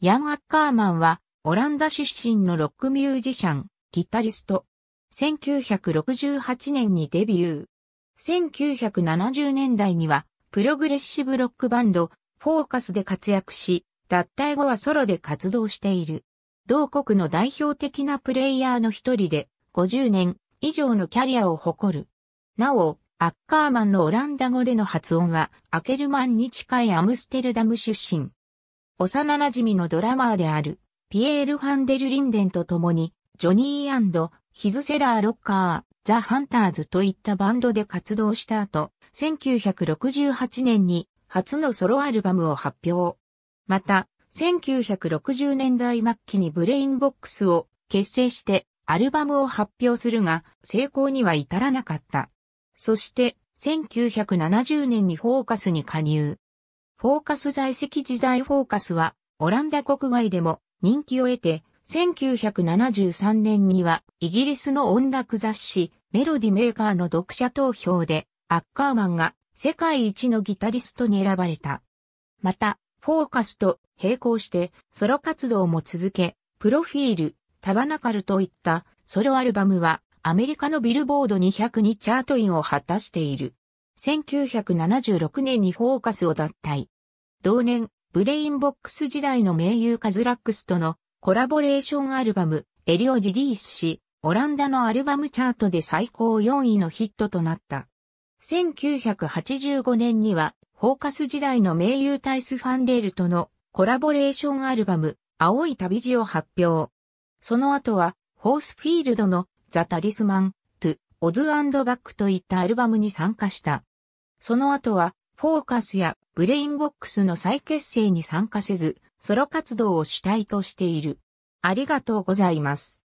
ヤン・アッカーマンは、オランダ出身のロックミュージシャン、ギタリスト。1968年にデビュー。1970年代には、プログレッシブロックバンド、フォーカスで活躍し、脱退後はソロで活動している。同国の代表的なプレイヤーの一人で、50年以上のキャリアを誇る。なお、アッカーマンのオランダ語での発音は、アケルマンに近いアムステルダム出身、幼馴染のドラマーである、ピエール・ファンデル・リンデンと共に、ジョニーヒズ・セラー・ロッカー、ザ・ハンターズといったバンドで活動した後、1968年に初のソロアルバムを発表。また、1960年代末期にブレインボックスを結成してアルバムを発表するが、成功には至らなかった。そして、1970年にフォーカスに加入。フォーカス在籍時代フォーカスは、オランダ国外でも人気を得て、1973年には、イギリスの音楽雑誌、メロディメーカーの読者投票で、アッカーマンが世界一のギタリストに選ばれた。また、フォーカスと並行してソロ活動も続け、プロフィール、タバナカルといったソロアルバムはアメリカのビルボード200にチャートインを果たしている。1976年にフォーカスを脱退。同年、ブレインボックス時代の名優カズラックスとのコラボレーションアルバム、エリをリリースし、オランダのアルバムチャートで最高4位のヒットとなった。1985年には、フォーカス時代の名優タイス・ファンデールとのコラボレーションアルバム、青い旅路を発表。その後は、ホースフィールドのザ・タリスマン、トゥ・オズバックといったアルバムに参加した。その後は、フォーカスやブレインボックスの再結成に参加せず、ソロ活動を主体としている。ありがとうございます。